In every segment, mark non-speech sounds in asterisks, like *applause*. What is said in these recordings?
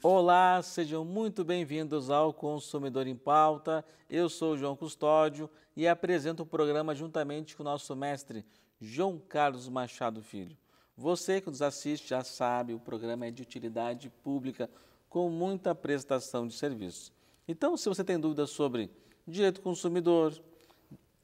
Olá, sejam muito bem-vindos ao Consumidor em Pauta. Eu sou João Custódio e apresento o programa juntamente com o nosso mestre João Carlos Machado Filho. Você que nos assiste já sabe, o programa é de utilidade pública com muita prestação de serviço. Então, se você tem dúvidas sobre direito do consumidor,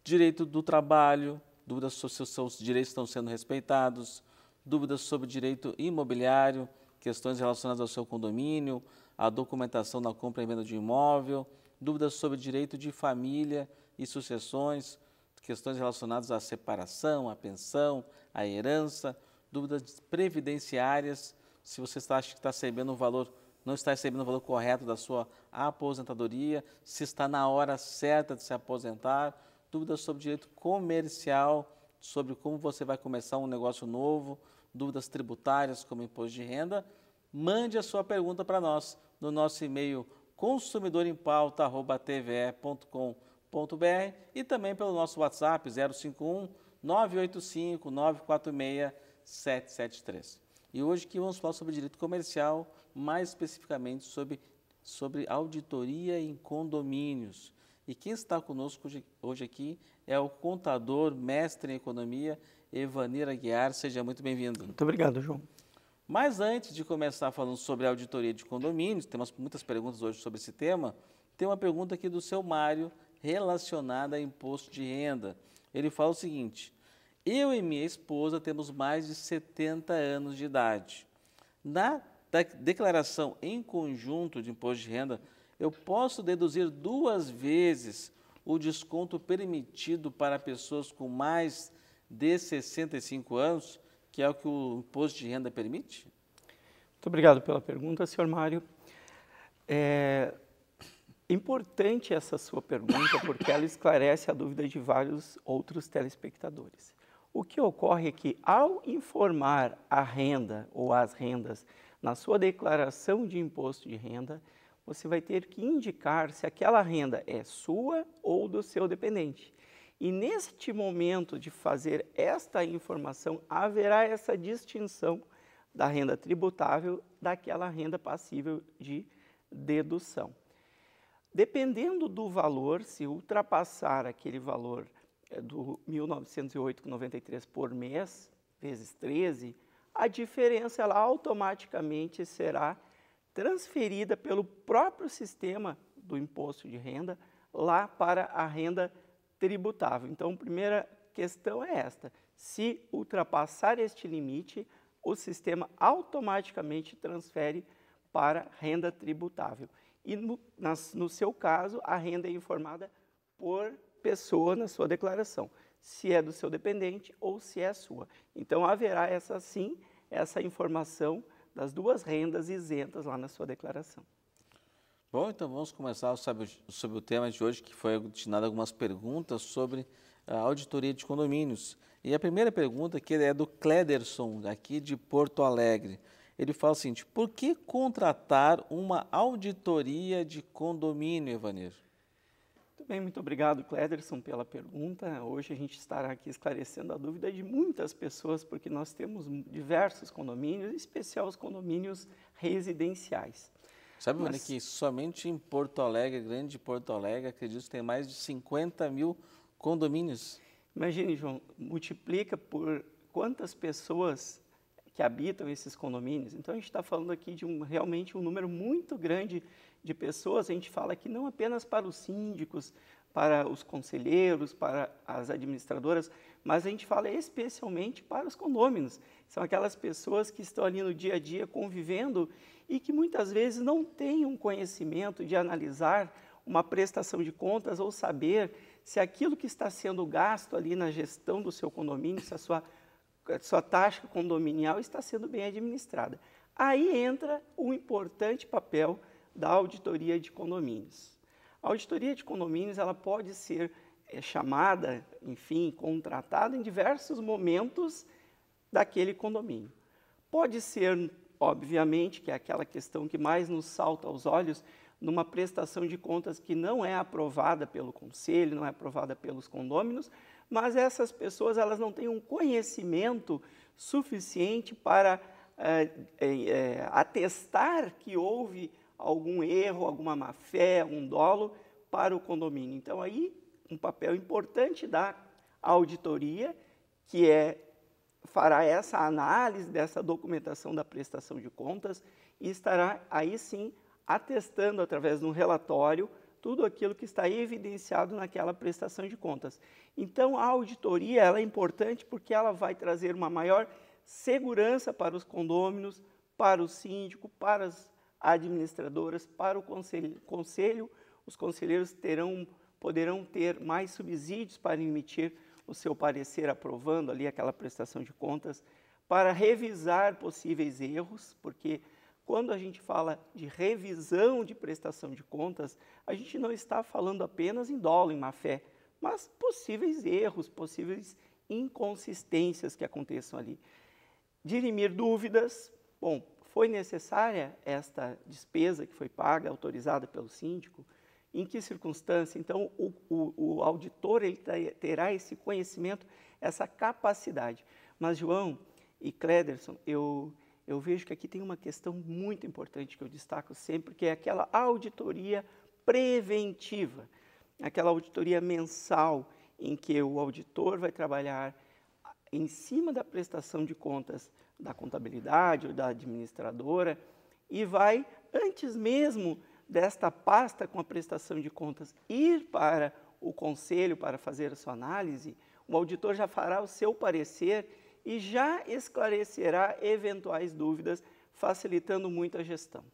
direito do trabalho, dúvidas sobre se os direitos estão sendo respeitados, dúvidas sobre direito imobiliário, questões relacionadas ao seu condomínio, a documentação na compra e venda de imóvel, dúvidas sobre direito de família e sucessões, questões relacionadas à separação, à pensão, à herança, dúvidas previdenciárias, se você está, acha que está recebendo um valor não está recebendo o valor correto da sua aposentadoria, se está na hora certa de se aposentar, dúvidas sobre direito comercial, sobre como você vai começar um negócio novo, dúvidas tributárias como imposto de renda, mande a sua pergunta para nós no nosso e-mail consumidorempauta@tve.com.br e também pelo nosso WhatsApp 051 985 946 773. E hoje que vamos falar sobre direito comercial, mais especificamente sobre, sobre auditoria em condomínios. E quem está conosco hoje aqui é o contador, mestre em economia, Evanir Aguiar. Seja muito bem-vindo. Muito obrigado, João. Mas antes de começar falando sobre auditoria de condomínios, temos muitas perguntas hoje sobre esse tema, tem uma pergunta aqui do seu Mário relacionada a imposto de renda. Ele fala o seguinte: eu e minha esposa temos mais de 70 anos de idade. Na declaração em conjunto de imposto de renda, eu posso deduzir duas vezes o desconto permitido para pessoas com mais de 65 anos, que é o que o imposto de renda permite? Muito obrigado pela pergunta, senhor Mário. É importante essa sua pergunta porque ela esclarece a dúvida de vários outros telespectadores. O que ocorre é que, ao informar a renda ou as rendas na sua declaração de imposto de renda, você vai ter que indicar se aquela renda é sua ou do seu dependente. E neste momento de fazer esta informação, haverá essa distinção da renda tributável daquela renda passível de dedução. Dependendo do valor, se ultrapassar aquele valor é do 1908,93 por mês, vezes 13, a diferença ela automaticamente será transferida pelo próprio sistema do imposto de renda lá para a renda tributável. Então, a primeira questão é esta: se ultrapassar este limite, o sistema automaticamente transfere para renda tributável. E no, nas, no seu caso, a renda é informada por pessoa na sua declaração, se é do seu dependente ou se é sua. Então haverá essa sim, essa informação das duas rendas isentas lá na sua declaração. Bom, então vamos começar sobre, sobre o tema de hoje, que foi destinado algumas perguntas sobre a auditoria de condomínios. E a primeira pergunta, que é do Clederson, aqui de Porto Alegre. Ele fala o seguinte: por que contratar uma auditoria de condomínio, Evanir? Muito bem, muito obrigado, Cléderson, pela pergunta. Hoje a gente estará aqui esclarecendo a dúvida de muitas pessoas, porque nós temos diversos condomínios, em especial os condomínios residenciais. Sabe, Mas... que somente em Porto Alegre, grande Porto Alegre, acredito que tem mais de 50 mil condomínios. Imagine, João, multiplica por quantas pessoas que habitam esses condomínios. Então a gente está falando aqui de um, realmente um número muito grande de pessoas. A gente fala que não apenas para os síndicos, para os conselheiros, para as administradoras, mas a gente fala especialmente para os condôminos. São aquelas pessoas que estão ali no dia a dia convivendo e que muitas vezes não têm um conhecimento de analisar uma prestação de contas ou saber se aquilo que está sendo gasto ali na gestão do seu condomínio, se a sua sua taxa condominial está sendo bem administrada. Aí entra o importante papel da auditoria de condomínios. A auditoria de condomínios ela pode ser é, chamada, enfim, contratada em diversos momentos daquele condomínio. Pode ser, obviamente, que é aquela questão que mais nos salta aos olhos, numa prestação de contas que não é aprovada pelo conselho, não é aprovada pelos condôminos, mas essas pessoas elas não têm um conhecimento suficiente para é, é, atestar que houve algum erro, alguma má fé, um dolo para o condomínio. Então aí um papel importante da auditoria que é fará essa análise dessa documentação da prestação de contas e estará aí sim atestando através de um relatório tudo aquilo que está evidenciado naquela prestação de contas. Então, a auditoria ela é importante porque ela vai trazer uma maior segurança para os condôminos, para o síndico, para as administradoras, para o conselho, conselho os conselheiros terão, poderão ter mais subsídios para emitir o seu parecer aprovando ali aquela prestação de contas, para revisar possíveis erros, porque quando a gente fala de revisão de prestação de contas, a gente não está falando apenas em dolo, em má fé, mas possíveis erros, possíveis inconsistências que aconteçam ali. Dirimir dúvidas, bom, foi necessária esta despesa que foi paga, autorizada pelo síndico? Em que circunstância? Então, o, o, o auditor ele terá esse conhecimento, essa capacidade. Mas, João e Clederson, eu, eu vejo que aqui tem uma questão muito importante que eu destaco sempre, que é aquela auditoria preventiva, aquela auditoria mensal em que o auditor vai trabalhar em cima da prestação de contas da contabilidade ou da administradora e vai, antes mesmo desta pasta com a prestação de contas, ir para o conselho para fazer a sua análise, o auditor já fará o seu parecer e já esclarecerá eventuais dúvidas, facilitando muito a gestão.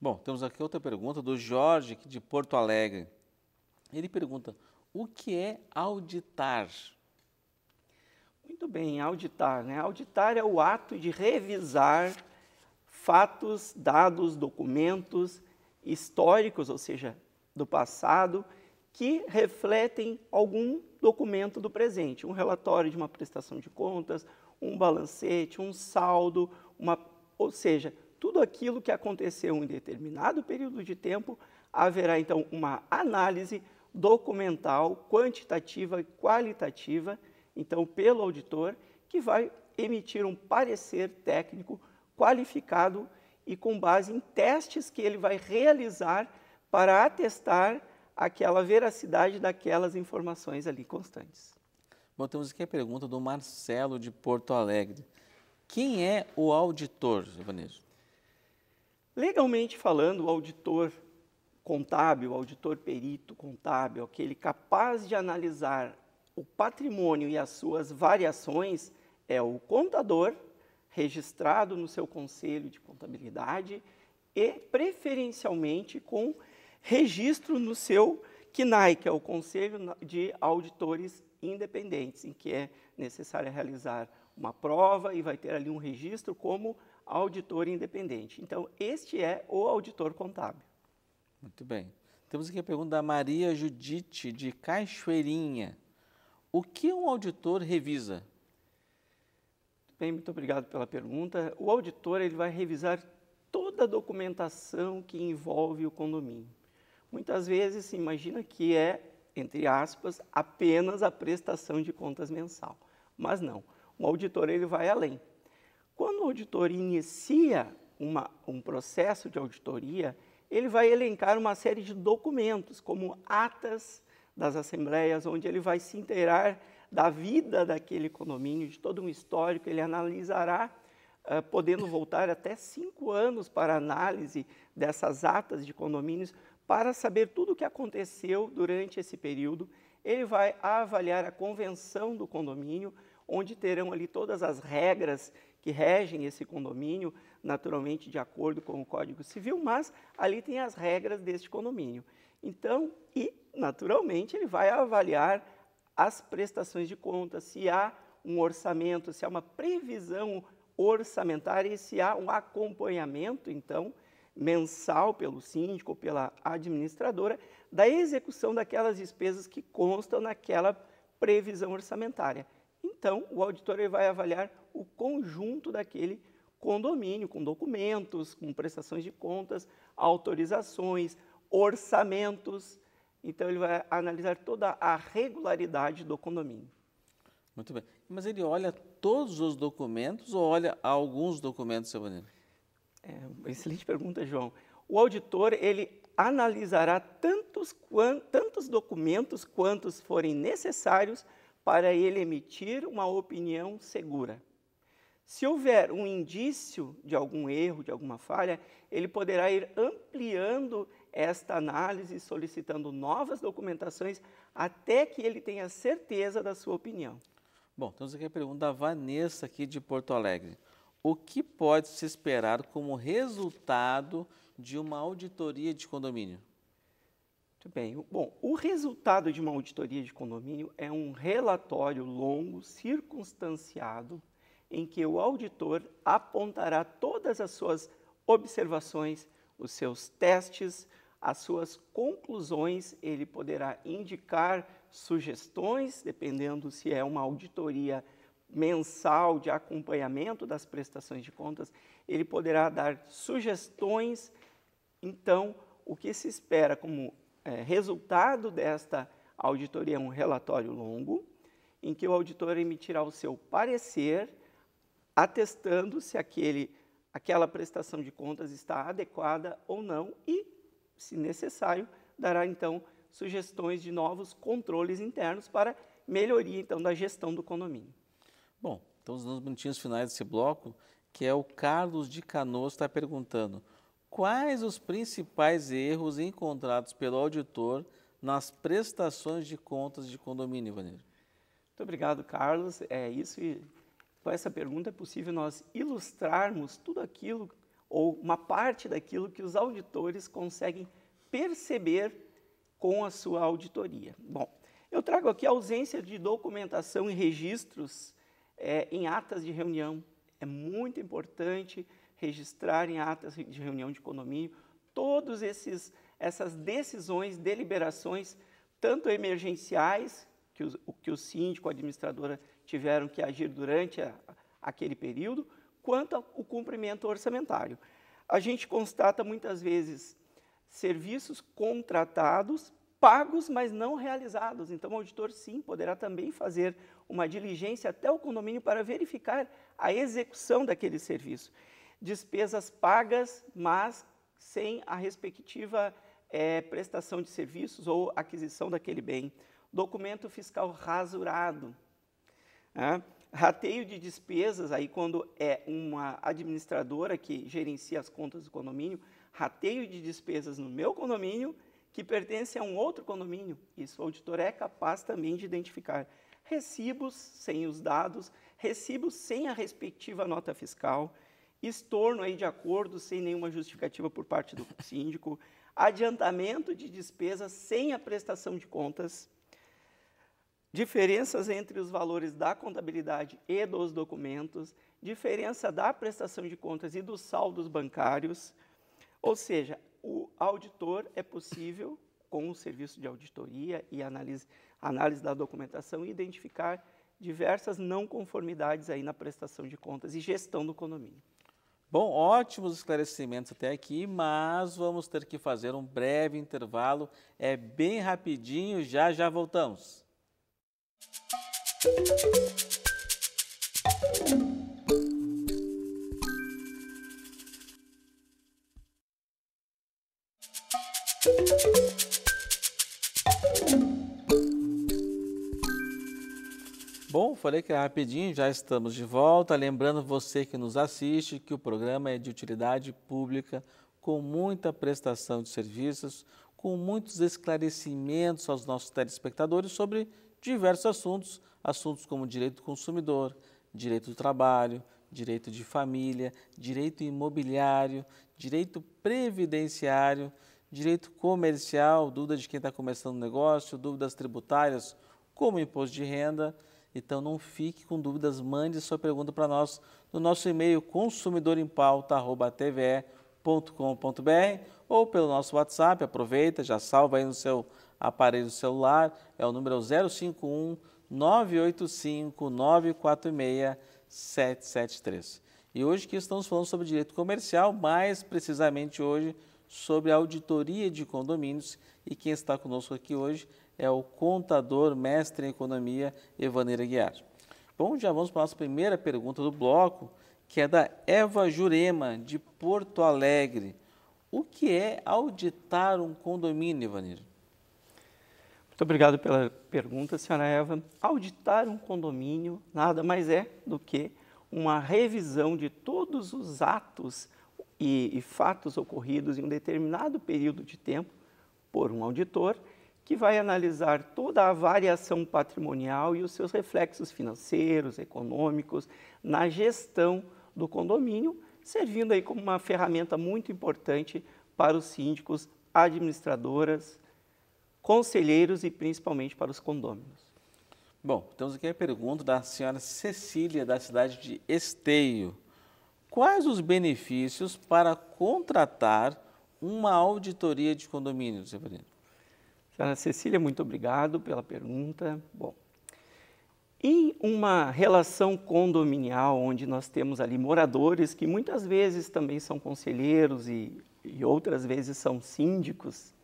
Bom, temos aqui outra pergunta do Jorge, de Porto Alegre. Ele pergunta: o que é auditar? Muito bem, auditar. Né? Auditar é o ato de revisar fatos, dados, documentos históricos, ou seja, do passado, que refletem algum documento do presente, um relatório de uma prestação de contas, um balancete, um saldo, uma, ou seja, tudo aquilo que aconteceu em determinado período de tempo, haverá então uma análise documental, quantitativa e qualitativa, então pelo auditor, que vai emitir um parecer técnico qualificado e com base em testes que ele vai realizar para atestar aquela veracidade daquelas informações ali constantes. Bom, temos aqui a pergunta do Marcelo de Porto Alegre. Quem é o auditor, Vanessa? Legalmente falando, o auditor contábil, o auditor perito contábil, aquele capaz de analisar o patrimônio e as suas variações, é o contador registrado no seu conselho de contabilidade e preferencialmente com registro no seu CNAI, que é o Conselho de Auditores Independentes, em que é necessário realizar uma prova e vai ter ali um registro como auditor independente. Então, este é o auditor contábil. Muito bem. Temos aqui a pergunta da Maria Judite, de Cachoeirinha. O que um auditor revisa? Bem, muito obrigado pela pergunta. O auditor ele vai revisar toda a documentação que envolve o condomínio muitas vezes se imagina que é, entre aspas, apenas a prestação de contas mensal. Mas não, o auditor ele vai além. Quando o auditor inicia uma, um processo de auditoria, ele vai elencar uma série de documentos, como atas das assembleias, onde ele vai se inteirar da vida daquele condomínio, de todo um histórico, ele analisará, uh, podendo voltar até cinco anos para análise dessas atas de condomínios, para saber tudo o que aconteceu durante esse período, ele vai avaliar a convenção do condomínio, onde terão ali todas as regras que regem esse condomínio, naturalmente de acordo com o Código Civil, mas ali tem as regras deste condomínio. Então, e naturalmente ele vai avaliar as prestações de contas, se há um orçamento, se há uma previsão orçamentária e se há um acompanhamento, então, mensal pelo síndico ou pela administradora da execução daquelas despesas que constam naquela previsão orçamentária. Então, o auditor vai avaliar o conjunto daquele condomínio, com documentos, com prestações de contas, autorizações, orçamentos. Então, ele vai analisar toda a regularidade do condomínio. Muito bem. Mas ele olha todos os documentos ou olha alguns documentos, seu Bonino? É, excelente pergunta, João. O auditor ele analisará tantos, tantos documentos quantos forem necessários para ele emitir uma opinião segura. Se houver um indício de algum erro, de alguma falha, ele poderá ir ampliando esta análise, solicitando novas documentações até que ele tenha certeza da sua opinião. Bom, temos aqui a pergunta da Vanessa aqui de Porto Alegre o que pode se esperar como resultado de uma auditoria de condomínio? Muito bem. Bom, o resultado de uma auditoria de condomínio é um relatório longo, circunstanciado, em que o auditor apontará todas as suas observações, os seus testes, as suas conclusões, ele poderá indicar sugestões, dependendo se é uma auditoria mensal de acompanhamento das prestações de contas, ele poderá dar sugestões. Então, o que se espera como é, resultado desta auditoria é um relatório longo, em que o auditor emitirá o seu parecer, atestando se aquele, aquela prestação de contas está adequada ou não e, se necessário, dará então sugestões de novos controles internos para melhoria então da gestão do condomínio. Bom, então os danos minutinhos finais desse bloco, que é o Carlos de Canoas está perguntando quais os principais erros encontrados pelo auditor nas prestações de contas de condomínio, Ivanir? Muito obrigado, Carlos. É isso. E com essa pergunta é possível nós ilustrarmos tudo aquilo ou uma parte daquilo que os auditores conseguem perceber com a sua auditoria. Bom, eu trago aqui a ausência de documentação e registros é, em atas de reunião. É muito importante registrar em atas de reunião de condomínio todas essas decisões, deliberações, tanto emergenciais, que, o que o síndico, a administradora tiveram que agir durante a, aquele período, quanto o cumprimento orçamentário. A gente constata muitas vezes serviços contratados pagos, mas não realizados. Então, o auditor, sim, poderá também fazer uma diligência até o condomínio para verificar a execução daquele serviço. Despesas pagas, mas sem a respectiva é, prestação de serviços ou aquisição daquele bem. Documento fiscal rasurado. Né? Rateio de despesas, aí quando é uma administradora que gerencia as contas do condomínio, rateio de despesas no meu condomínio que pertence a um outro condomínio. Isso o auditor é capaz também de identificar. Recibos sem os dados, recibos sem a respectiva nota fiscal, estorno aí de acordo sem nenhuma justificativa por parte do *laughs* síndico, adiantamento de despesas sem a prestação de contas, diferenças entre os valores da contabilidade e dos documentos, diferença da prestação de contas e dos saldos bancários, ou seja, auditor é possível, com o serviço de auditoria e análise, análise da documentação, identificar diversas não conformidades aí na prestação de contas e gestão do condomínio. Bom, ótimos esclarecimentos até aqui, mas vamos ter que fazer um breve intervalo. É bem rapidinho, já já voltamos. Música falei que é rapidinho, já estamos de volta. Lembrando você que nos assiste que o programa é de utilidade pública, com muita prestação de serviços, com muitos esclarecimentos aos nossos telespectadores sobre diversos assuntos, assuntos como direito do consumidor, direito do trabalho, direito de família, direito imobiliário, direito previdenciário, direito comercial, dúvida de quem está começando o negócio, dúvidas tributárias, como imposto de renda. Então não fique com dúvidas, mande sua pergunta para nós no nosso e-mail consumidorempauta@tve.com.br ou pelo nosso WhatsApp. Aproveita, já salva aí no seu aparelho celular, é o número 051 985 946 773. E hoje que estamos falando sobre direito comercial, mais precisamente hoje sobre auditoria de condomínios, e quem está conosco aqui hoje é o contador mestre em economia Evaneira Guiar. Bom, já vamos para a nossa primeira pergunta do bloco, que é da Eva Jurema, de Porto Alegre. O que é auditar um condomínio, Evaneira? Muito obrigado pela pergunta, senhora Eva. Auditar um condomínio nada mais é do que uma revisão de todos os atos e, e fatos ocorridos em um determinado período de tempo por um auditor que vai analisar toda a variação patrimonial e os seus reflexos financeiros, econômicos, na gestão do condomínio, servindo aí como uma ferramenta muito importante para os síndicos, administradoras, conselheiros e principalmente para os condôminos. Bom, temos aqui a pergunta da senhora Cecília, da cidade de Esteio. Quais os benefícios para contratar uma auditoria de condomínio, Severino? Então, Cecília, muito obrigado pela pergunta. Bom, em uma relação condominial, onde nós temos ali moradores que muitas vezes também são conselheiros e, e outras vezes são síndicos,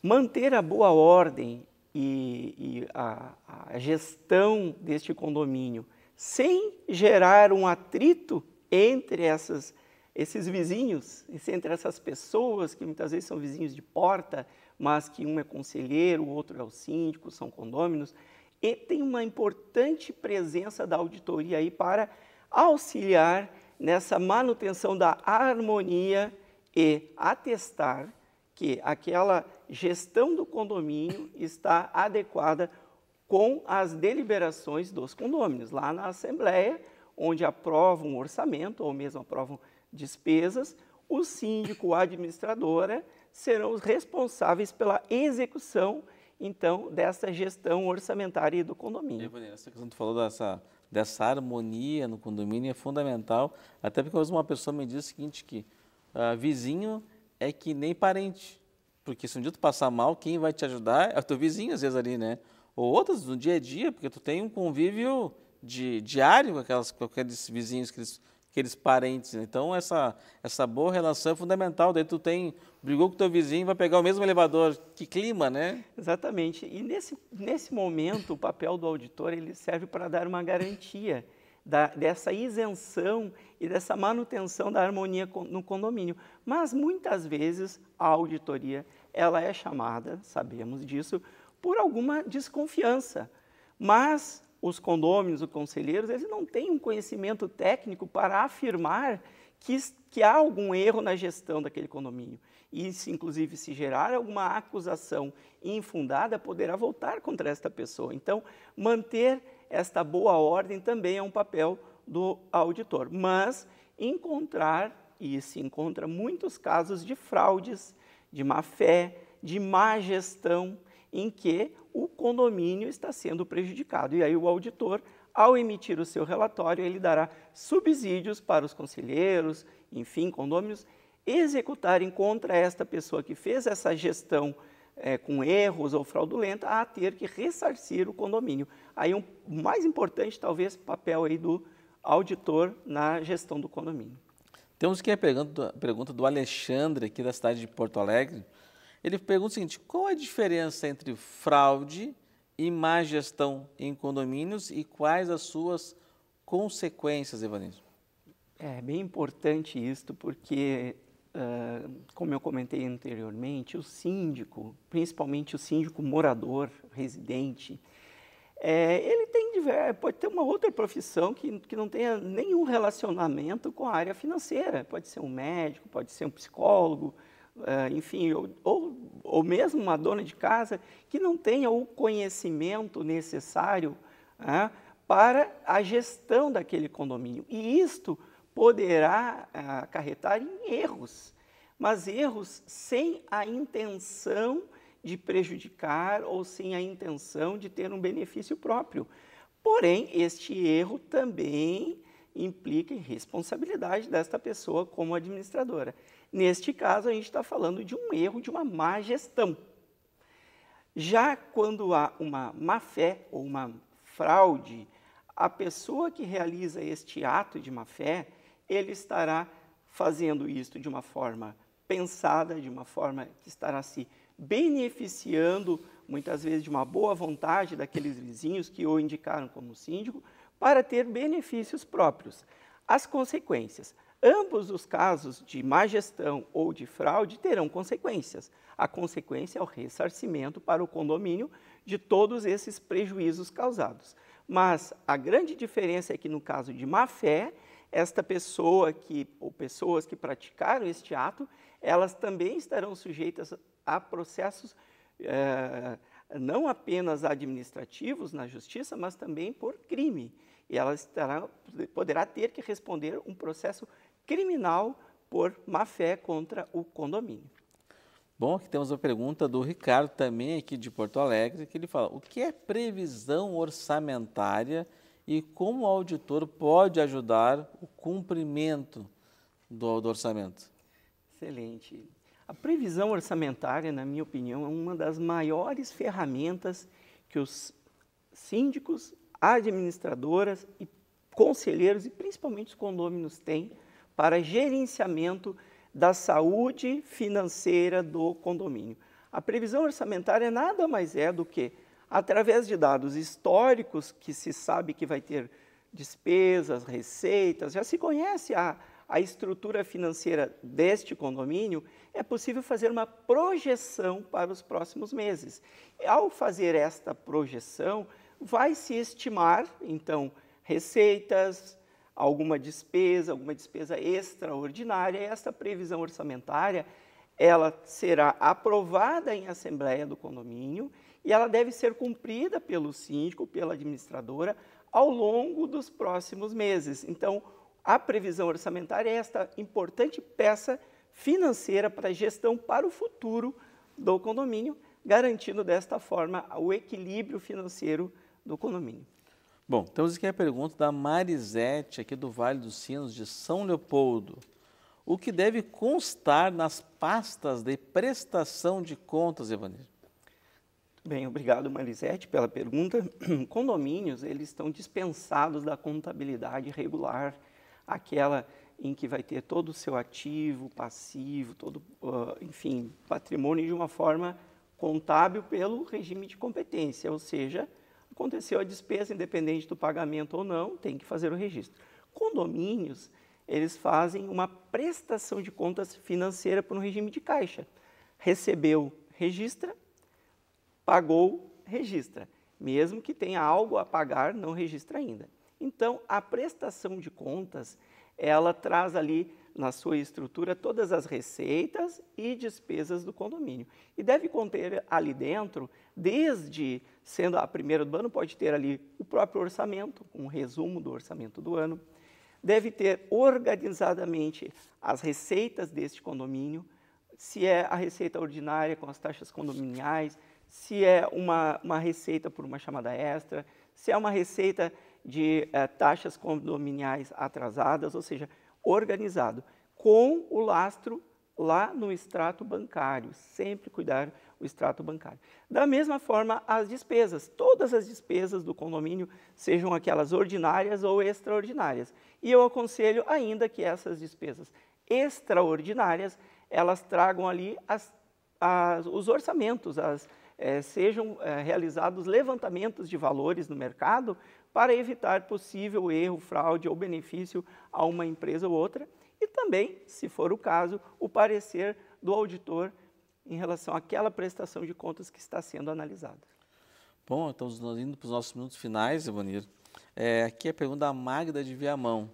manter a boa ordem e, e a, a gestão deste condomínio sem gerar um atrito entre essas, esses vizinhos, entre essas pessoas que muitas vezes são vizinhos de porta mas que um é conselheiro, o outro é o síndico, são condôminos, e tem uma importante presença da auditoria aí para auxiliar nessa manutenção da harmonia e atestar que aquela gestão do condomínio está adequada com as deliberações dos condôminos, lá na Assembleia, onde aprovam um orçamento ou mesmo aprovam despesas, o síndico, a administradora serão os responsáveis pela execução, então, dessa gestão orçamentária do condomínio. É, e, essa questão que tu falou dessa, dessa harmonia no condomínio é fundamental, até porque uma pessoa me disse o seguinte, que uh, vizinho é que nem parente, porque se um dia tu passar mal, quem vai te ajudar é o teu vizinho, às vezes, ali, né? Ou outras no dia a dia, porque tu tem um convívio de, diário com, com aqueles vizinhos que eles aqueles parentes. Né? Então, essa, essa boa relação é fundamental. Daí tu tem, brigou com teu vizinho, vai pegar o mesmo elevador. Que clima, né? Exatamente. E nesse, nesse momento, o papel do auditor ele serve para dar uma garantia da, dessa isenção e dessa manutenção da harmonia no condomínio. Mas, muitas vezes, a auditoria ela é chamada, sabemos disso, por alguma desconfiança. Mas os condôminos, os conselheiros, eles não têm um conhecimento técnico para afirmar que, que há algum erro na gestão daquele condomínio. E, se, inclusive, se gerar alguma acusação infundada, poderá voltar contra esta pessoa. Então, manter esta boa ordem também é um papel do auditor. Mas encontrar, e se encontra muitos casos de fraudes, de má fé, de má gestão, em que o condomínio está sendo prejudicado. E aí o auditor, ao emitir o seu relatório, ele dará subsídios para os conselheiros, enfim, condôminos, executarem contra esta pessoa que fez essa gestão é, com erros ou fraudulenta a ter que ressarcir o condomínio. Aí um mais importante talvez papel aí do auditor na gestão do condomínio. Temos aqui a pergunta do Alexandre aqui da cidade de Porto Alegre. Ele pergunta o seguinte: qual a diferença entre fraude e má gestão em condomínios e quais as suas consequências, Evanismo? É, é bem importante isto porque, uh, como eu comentei anteriormente, o síndico, principalmente o síndico morador, residente, é, ele tem pode ter uma outra profissão que, que não tenha nenhum relacionamento com a área financeira. Pode ser um médico, pode ser um psicólogo, é, enfim, ou, ou, ou mesmo uma dona de casa que não tenha o conhecimento necessário né, para a gestão daquele condomínio. E isto poderá é, acarretar em erros, mas erros sem a intenção de prejudicar ou sem a intenção de ter um benefício próprio. Porém, este erro também implica em responsabilidade desta pessoa como administradora. Neste caso, a gente está falando de um erro, de uma má gestão. Já quando há uma má fé ou uma fraude, a pessoa que realiza este ato de má fé, ele estará fazendo isto de uma forma pensada, de uma forma que estará se beneficiando muitas vezes de uma boa vontade daqueles vizinhos que o indicaram como síndico para ter benefícios próprios. As consequências. Ambos os casos de má gestão ou de fraude terão consequências. A consequência é o ressarcimento para o condomínio de todos esses prejuízos causados. Mas a grande diferença é que no caso de má fé, esta pessoa que ou pessoas que praticaram este ato, elas também estarão sujeitas a processos eh, não apenas administrativos na justiça, mas também por crime. E ela estará, poderá ter que responder um processo criminal por má fé contra o condomínio. Bom, aqui temos a pergunta do Ricardo também aqui de Porto Alegre, que ele fala: o que é previsão orçamentária e como o auditor pode ajudar o cumprimento do, do orçamento? Excelente. A previsão orçamentária, na minha opinião, é uma das maiores ferramentas que os síndicos, administradoras e conselheiros e principalmente os condôminos têm para gerenciamento da saúde financeira do condomínio. A previsão orçamentária nada mais é do que, através de dados históricos que se sabe que vai ter despesas, receitas, já se conhece a, a estrutura financeira deste condomínio, é possível fazer uma projeção para os próximos meses. E, ao fazer esta projeção, vai se estimar, então, receitas, alguma despesa, alguma despesa extraordinária, esta previsão orçamentária ela será aprovada em assembleia do condomínio e ela deve ser cumprida pelo síndico, pela administradora, ao longo dos próximos meses. Então, a previsão orçamentária é esta importante peça financeira para a gestão para o futuro do condomínio, garantindo desta forma o equilíbrio financeiro do condomínio. Bom, temos aqui a pergunta da Marisete, aqui do Vale dos Sinos, de São Leopoldo. O que deve constar nas pastas de prestação de contas, Evanir? Bem, obrigado, Marisete, pela pergunta. *clears throat* Condomínios, eles estão dispensados da contabilidade regular, aquela em que vai ter todo o seu ativo, passivo, todo, uh, enfim, patrimônio de uma forma contábil pelo regime de competência, ou seja, aconteceu a despesa, independente do pagamento ou não, tem que fazer o registro. Condomínios, eles fazem uma prestação de contas financeira por um regime de caixa. Recebeu, registra, pagou, registra. Mesmo que tenha algo a pagar, não registra ainda. Então, a prestação de contas, ela traz ali na sua estrutura todas as receitas e despesas do condomínio. E deve conter ali dentro, desde sendo a primeira do ano, pode ter ali o próprio orçamento, um resumo do orçamento do ano, deve ter organizadamente as receitas deste condomínio, se é a receita ordinária com as taxas condominiais, se é uma, uma receita por uma chamada extra, se é uma receita de eh, taxas condominiais atrasadas, ou seja, organizado, com o lastro lá no extrato bancário, sempre cuidar o extrato bancário. Da mesma forma, as despesas, todas as despesas do condomínio, sejam aquelas ordinárias ou extraordinárias. E eu aconselho ainda que essas despesas extraordinárias, elas tragam ali as, as, os orçamentos, as, eh, sejam eh, realizados levantamentos de valores no mercado para evitar possível erro, fraude ou benefício a uma empresa ou outra e também, se for o caso, o parecer do auditor em relação àquela prestação de contas que está sendo analisada. Bom, estamos indo para os nossos minutos finais, Ivanir. É, aqui a pergunta da Magda de Viamão.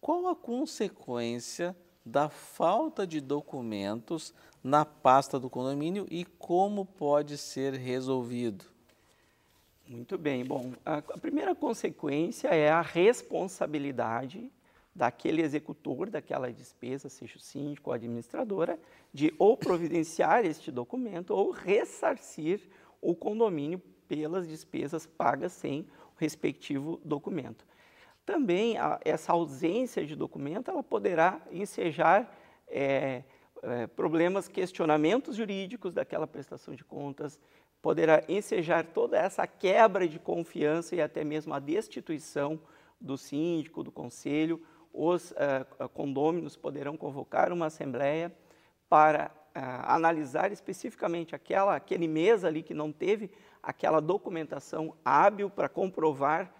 Qual a consequência da falta de documentos na pasta do condomínio e como pode ser resolvido? Muito bem. Bom, a, a primeira consequência é a responsabilidade daquele executor daquela despesa, seja o síndico ou a administradora, de ou providenciar este documento ou ressarcir o condomínio pelas despesas pagas sem o respectivo documento. Também a, essa ausência de documento ela poderá ensejar é, é, problemas, questionamentos jurídicos daquela prestação de contas, poderá ensejar toda essa quebra de confiança e até mesmo a destituição do síndico, do conselho, os uh, condôminos poderão convocar uma assembleia para uh, analisar especificamente aquela, aquele mês ali que não teve aquela documentação hábil para comprovar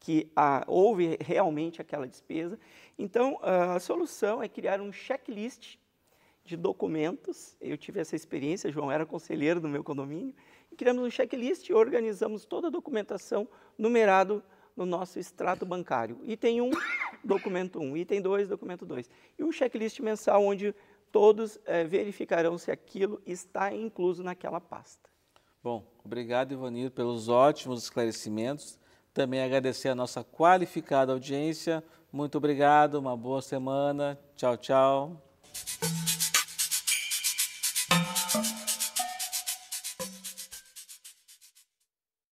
que ah, houve realmente aquela despesa. Então, ah, a solução é criar um checklist de documentos. Eu tive essa experiência, João era conselheiro do meu condomínio, e criamos um checklist e organizamos toda a documentação numerado no nosso extrato bancário. Item 1, *coughs* documento 1. Item 2, documento 2. E um checklist mensal onde todos é, verificarão se aquilo está incluso naquela pasta. Bom, obrigado, Ivanir, pelos ótimos esclarecimentos. Também agradecer a nossa qualificada audiência. Muito obrigado, uma boa semana. Tchau, tchau.